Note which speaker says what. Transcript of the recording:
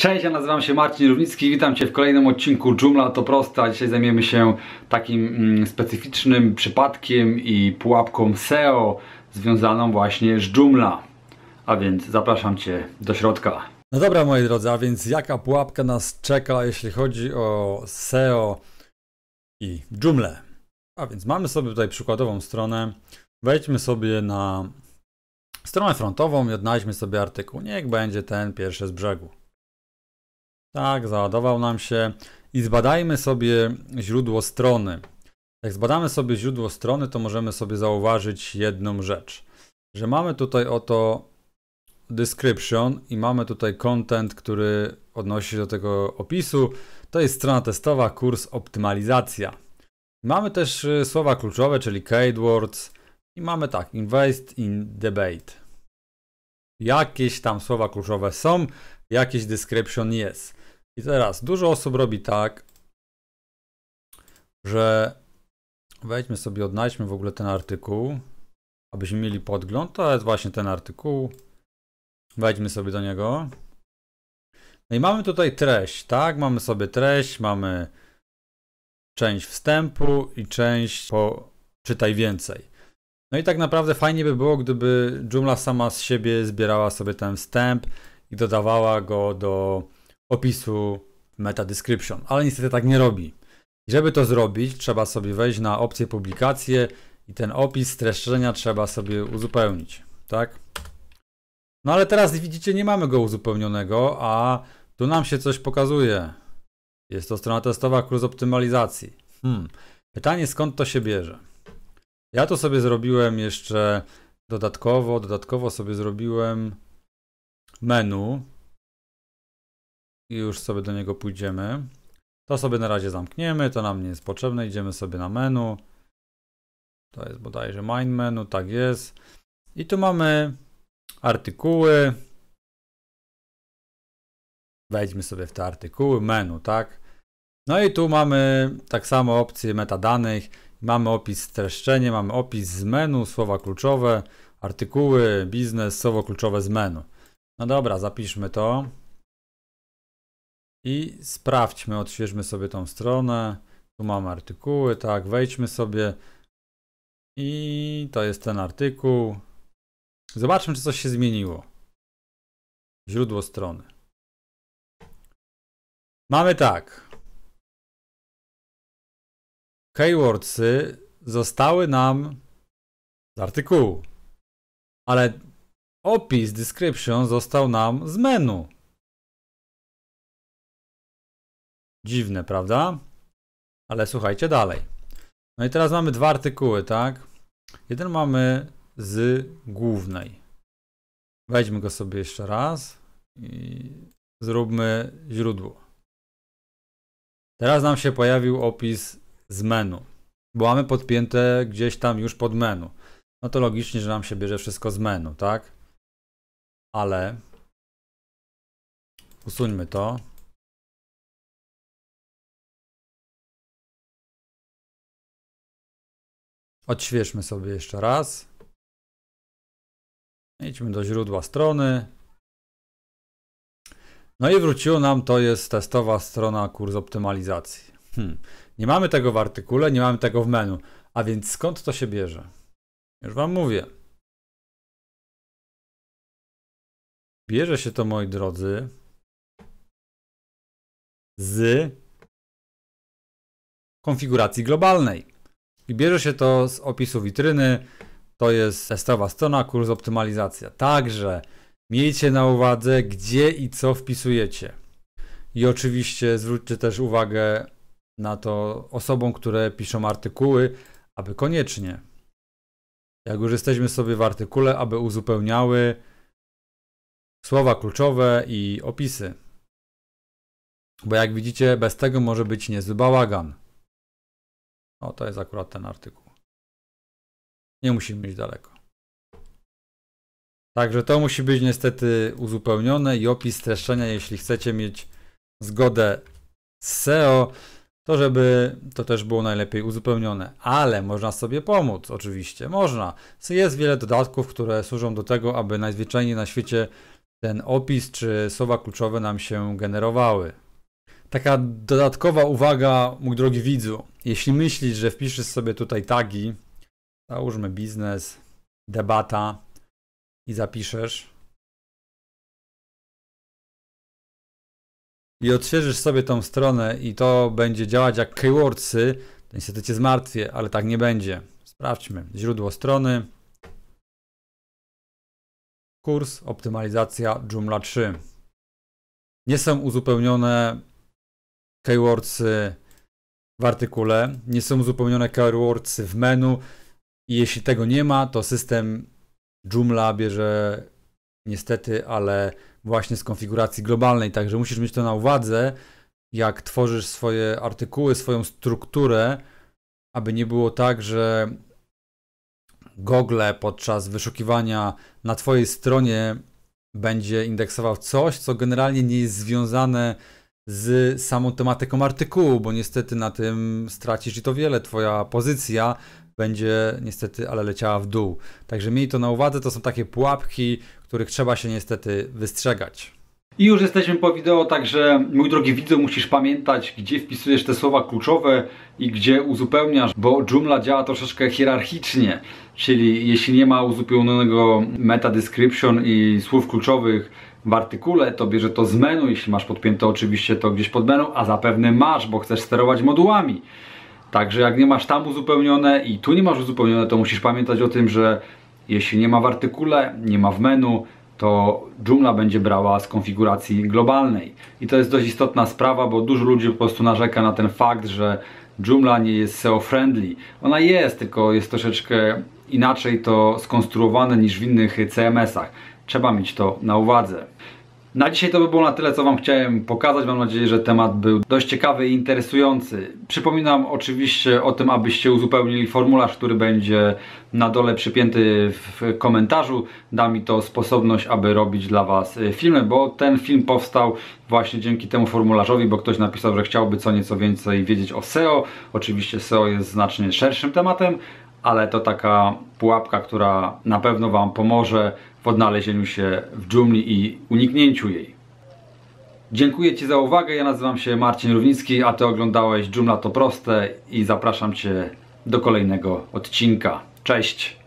Speaker 1: Cześć, ja nazywam się Marcin Równicki, witam Cię w kolejnym odcinku Joomla to prosta. Dzisiaj zajmiemy się takim mm, specyficznym przypadkiem i pułapką SEO związaną właśnie z Joomla. A więc zapraszam Cię do środka. No dobra moi drodzy, a więc jaka pułapka nas czeka jeśli chodzi o SEO i Joomla? A więc mamy sobie tutaj przykładową stronę. Wejdźmy sobie na stronę frontową i odnajdźmy sobie artykuł. Niech będzie ten pierwszy z brzegu. Tak, załadował nam się. I zbadajmy sobie źródło strony. Jak zbadamy sobie źródło strony, to możemy sobie zauważyć jedną rzecz, że mamy tutaj oto description i mamy tutaj content, który odnosi się do tego opisu. To jest strona testowa, kurs optymalizacja. Mamy też y, słowa kluczowe, czyli keywords i mamy tak, invest in debate. Jakieś tam słowa kluczowe są, jakiś description jest. I teraz dużo osób robi tak, że wejdźmy sobie, odnajdźmy w ogóle ten artykuł, abyśmy mieli podgląd. To jest właśnie ten artykuł. Wejdźmy sobie do niego. No i mamy tutaj treść, tak? Mamy sobie treść, mamy część wstępu i część po czytaj więcej. No i tak naprawdę fajnie by było, gdyby Joomla sama z siebie zbierała sobie ten wstęp, i dodawała go do opisu meta description, ale niestety tak nie robi. I żeby to zrobić, trzeba sobie wejść na opcję publikacje i ten opis streszczenia trzeba sobie uzupełnić, tak? No ale teraz widzicie, nie mamy go uzupełnionego, a tu nam się coś pokazuje. Jest to strona testowa kurs optymalizacji. Hmm. Pytanie skąd to się bierze? Ja to sobie zrobiłem jeszcze dodatkowo, dodatkowo sobie zrobiłem menu i już sobie do niego pójdziemy. To sobie na razie zamkniemy, to nam nie jest potrzebne, idziemy sobie na menu. To jest bodajże main menu, tak jest. I tu mamy artykuły. Wejdźmy sobie w te artykuły, menu, tak? No i tu mamy tak samo opcję metadanych. Mamy opis streszczenie, mamy opis z menu, słowa kluczowe, artykuły, biznes, słowo kluczowe z menu. No dobra, zapiszmy to. I sprawdźmy, odświeżmy sobie tą stronę. Tu mam artykuły, tak, wejdźmy sobie. I to jest ten artykuł. Zobaczmy, czy coś się zmieniło. Źródło strony. Mamy tak. Keywordsy zostały nam z artykułu. Ale Opis description został nam z menu. Dziwne, prawda? Ale słuchajcie dalej. No i teraz mamy dwa artykuły, tak? Jeden mamy z głównej. Weźmy go sobie jeszcze raz i zróbmy źródło. Teraz nam się pojawił opis z menu, bo mamy podpięte gdzieś tam już pod menu. No to logicznie, że nam się bierze wszystko z menu, tak? ale usuńmy to. Odświeżmy sobie jeszcze raz. Idźmy do źródła strony. No i wróciło nam, to jest testowa strona kurs optymalizacji. Hmm. Nie mamy tego w artykule, nie mamy tego w menu. A więc skąd to się bierze? Już Wam mówię. Bierze się to, moi drodzy, z konfiguracji globalnej. I bierze się to z opisu witryny. To jest testowa strona, kurs optymalizacja. Także miejcie na uwadze, gdzie i co wpisujecie. I oczywiście zwróćcie też uwagę na to osobom, które piszą artykuły, aby koniecznie, jak już jesteśmy sobie w artykule, aby uzupełniały słowa kluczowe i opisy. Bo jak widzicie, bez tego może być niezły bałagan. O, to jest akurat ten artykuł. Nie musimy iść daleko. Także to musi być niestety uzupełnione i opis streszczenia, jeśli chcecie mieć zgodę z SEO, to żeby to też było najlepiej uzupełnione. Ale można sobie pomóc, oczywiście, można. E jest wiele dodatków, które służą do tego, aby najzwyczajniej na świecie ten opis czy słowa kluczowe nam się generowały. Taka dodatkowa uwaga, mój drogi widzu. Jeśli myślisz, że wpiszesz sobie tutaj tagi, załóżmy biznes, debata i zapiszesz, i odświeżysz sobie tą stronę i to będzie działać jak keywordsy, to niestety cię zmartwię, ale tak nie będzie. Sprawdźmy. Źródło strony, Kurs optymalizacja Joomla 3. Nie są uzupełnione keywordsy w artykule, nie są uzupełnione keywordsy w menu jeśli tego nie ma, to system Joomla bierze niestety, ale właśnie z konfiguracji globalnej, także musisz mieć to na uwadze, jak tworzysz swoje artykuły, swoją strukturę, aby nie było tak, że Google podczas wyszukiwania na Twojej stronie będzie indeksował coś, co generalnie nie jest związane z samą tematyką artykułu, bo niestety na tym stracisz i to wiele. Twoja pozycja będzie niestety ale leciała w dół. Także miej to na uwadze, to są takie pułapki, których trzeba się niestety wystrzegać. I już jesteśmy po wideo, także mój drogi widzu musisz pamiętać, gdzie wpisujesz te słowa kluczowe i gdzie uzupełniasz, bo Joomla działa troszeczkę hierarchicznie, czyli jeśli nie ma uzupełnionego meta description i słów kluczowych w artykule, to bierze to z menu, jeśli masz podpięte oczywiście to gdzieś pod menu, a zapewne masz, bo chcesz sterować modułami. Także jak nie masz tam uzupełnione i tu nie masz uzupełnione, to musisz pamiętać o tym, że jeśli nie ma w artykule, nie ma w menu, to Joomla będzie brała z konfiguracji globalnej. I to jest dość istotna sprawa, bo dużo ludzi po prostu narzeka na ten fakt, że Joomla nie jest SEO-friendly. Ona jest, tylko jest troszeczkę inaczej to skonstruowane niż w innych CMS-ach. Trzeba mieć to na uwadze. Na dzisiaj to by było na tyle, co Wam chciałem pokazać. Mam nadzieję, że temat był dość ciekawy i interesujący. Przypominam oczywiście o tym, abyście uzupełnili formularz, który będzie na dole przypięty w komentarzu. Da mi to sposobność, aby robić dla Was y, filmy, bo ten film powstał właśnie dzięki temu formularzowi, bo ktoś napisał, że chciałby co nieco więcej wiedzieć o SEO. Oczywiście SEO jest znacznie szerszym tematem, ale to taka pułapka, która na pewno Wam pomoże w odnalezieniu się w dżumli i uniknięciu jej. Dziękuję Ci za uwagę, ja nazywam się Marcin Równicki, a Ty oglądałeś Dżumla to proste i zapraszam Cię do kolejnego odcinka. Cześć!